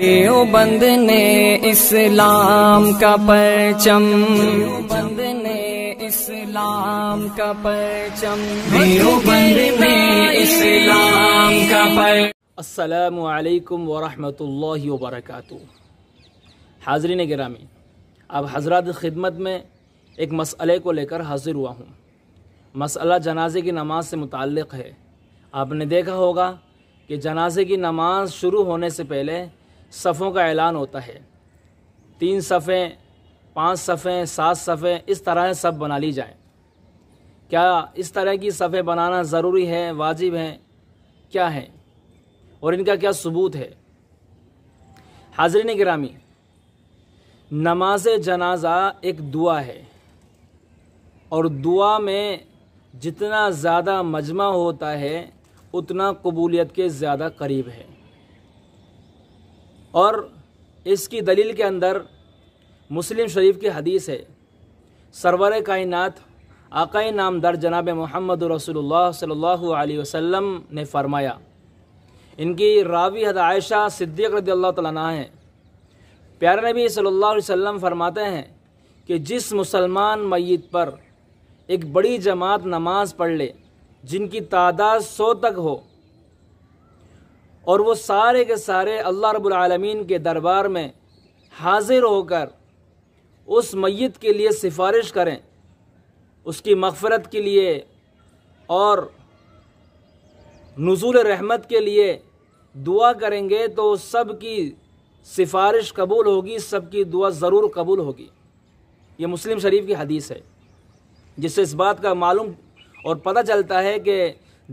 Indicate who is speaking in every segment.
Speaker 1: देव बंद ने इस्लाम का परचम बंद ने इस्लाम का परचम देवबंद ने इस्लाम का पर असलकम वरहमल वरक हाजरीन ग्रामी अब हजरत खिदमत में एक मसले को लेकर हाजिर हुआ हूँ मसला जनाजे की नमाज से मुतक़ है आपने देखा होगा कि जनाजे की नमाज शुरू होने से पहले सफ़ों का ऐलान होता है तीन सफ़ें पांच सफ़ें सात सफ़ें इस तरह सब बना ली जाएं क्या इस तरह की सफ़ें बनाना ज़रूरी है वाजिब हैं क्या हैं और इनका क्या सबूत है ने ग्रामी नमाज जनाजा एक दुआ है और दुआ में जितना ज़्यादा मजमा होता है उतना कबूलियत के ज़्यादा करीब है और इसकी दलील के अंदर मुस्लिम शरीफ की हदीस है सरवर कायनात आकाए दर जनाब मोहम्मद रसूलुल्लाह सल्लल्लाहु अलैहि वसल्लम ने फरमाया इनकी रावी हद आयशा सिद्दीक रदी अल्लाह तला हैं प्यारे नबी सल्लल्लाहु अलैहि वसल्लम फरमाते हैं कि जिस मुसलमान मैत पर एक बड़ी जमात नमाज पढ़ ले जिनकी तादाद सौ तक हो और वो सारे के सारे अल्लाह रबालमीन के दरबार में हाजिर होकर उस मैत के लिए सिफारिश करें उसकी मगफ़रत के लिए और नज़ुल रहमत के लिए दुआ करेंगे तो सब की सिफारिश कबूल होगी सब की दुआ ज़रूर कबूल होगी ये मुस्लिम शरीफ की हदीस है जिससे इस बात का मालूम और पता चलता है कि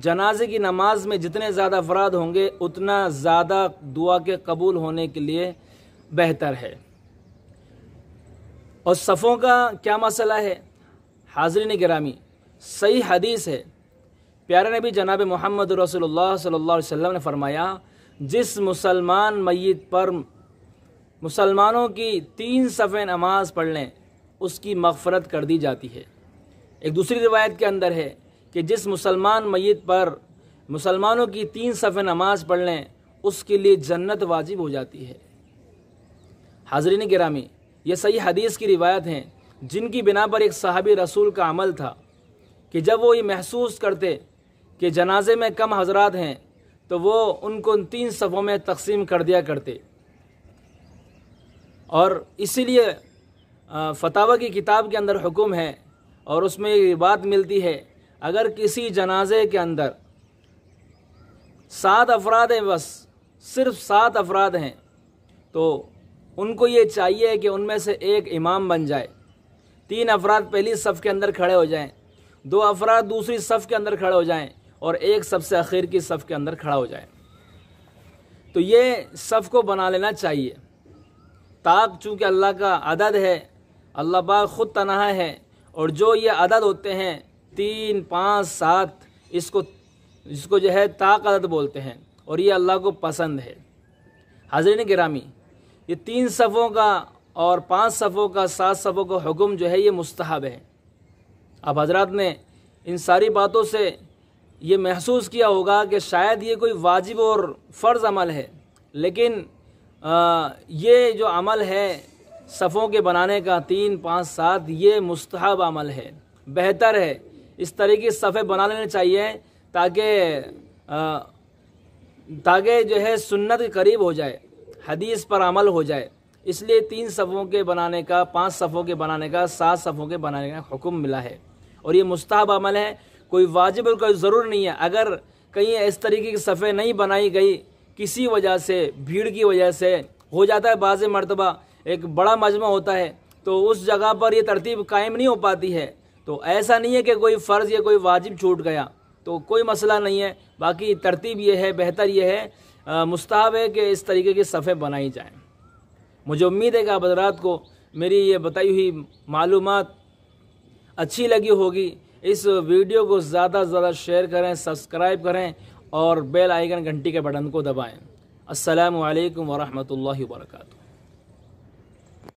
Speaker 1: जनाजे की नमाज में जितने ज़्यादा अफराद होंगे उतना ज़्यादा दुआ के कबूल होने के लिए बेहतर है और सफ़ों का क्या मसला है हाजरीन गिरामी सही हदीस है प्यारे नबी जनाब मोहम्मद रसोल्ला सल्ला वसम ने फरमाया जिस मुसलमान मैत पर मुसलमानों की तीन सफ़े नमाज पढ़ लें उसकी मफ़रत कर दी जाती है एक दूसरी रिवायत के अंदर है कि जिस मुसलमान मैत पर मुसलमानों की तीन सफ़े नमाज पढ़ लें उसके लिए जन्नत वाजिब हो जाती है हाजरीन गिरामी ये सही हदीस की रिवायत हैं जिनकी बिना पर एक सहाबी रसूल का अमल था कि जब वो ये महसूस करते कि जनाजे में कम हजरात हैं तो वो उनको उन तीन सफ़ों में तकसीम कर दिया करते और इसीलिए फतावा की किताब के अंदर हुक्म है और उसमें ये बात मिलती है अगर किसी जनाजे के अंदर सात अफराद हैं बस सिर्फ सात अफराद हैं तो उनको ये चाहिए कि उनमें से एक इमाम बन जाए तीन अफराद पहली सफ़ के अंदर खड़े हो जाएं दो अफराद दूसरी सफ़ के अंदर खड़े हो जाएं और एक सबसे आखिर की सफ़ के अंदर खड़ा हो जाए तो ये सफ़ को बना लेना चाहिए ताक चूँकि अल्लाह का अदद है अल्लाह पाक ख़ुद तनहा है और जो ये अदद होते हैं तीन पाँच सात इसको इसको जो है ताकत बोलते हैं और ये अल्लाह को पसंद है हजरन ग्रामी ये तीन सफ़ों का और पांच सफ़ों का सात सफ़ों का हुक्म जो है ये मुस्तहब है अब हजरत ने इन सारी बातों से ये महसूस किया होगा कि शायद ये कोई वाजिब और फ़र्ज़ अमल है लेकिन आ, ये जो अमल है सफ़ों के बनाने का तीन पाँच सात ये मुस्तहब अमल है बेहतर है इस तरह की सफ़े बना लेने चाहिए ताकि ताकि जो है सुन्नत के करीब हो जाए हदीस पर अमल हो जाए इसलिए तीन सफ़ों के बनाने का पांच सफ़ों के बनाने का सात सफ़ों के बनाने का हुक्म मिला है और ये मुस्ताब अमल है कोई वाजिब और कोई ज़रूर नहीं है अगर कहीं इस तरीके की सफ़े नहीं बनाई गई किसी वजह से भीड़ की वजह से हो जाता है बाज़ मरतबा एक बड़ा मजमा होता है तो उस जगह पर यह तरतीब कायम नहीं हो पाती है तो ऐसा नहीं है कि कोई फ़र्ज़ या कोई वाजिब छूट गया तो कोई मसला नहीं है बाकी तरतीब ये है बेहतर ये है मुस्ताब है कि इस तरीके की सफ़े बनाई जाएँ मुझे उम्मीद है कि आप हजरात को मेरी ये बताई हुई मालूम अच्छी लगी होगी इस वीडियो को ज़्यादा से ज़्यादा शेयर करें सब्सक्राइब करें और बेल आइकन घंटी के बटन को दबाएँ असलकम वरहमल वर्का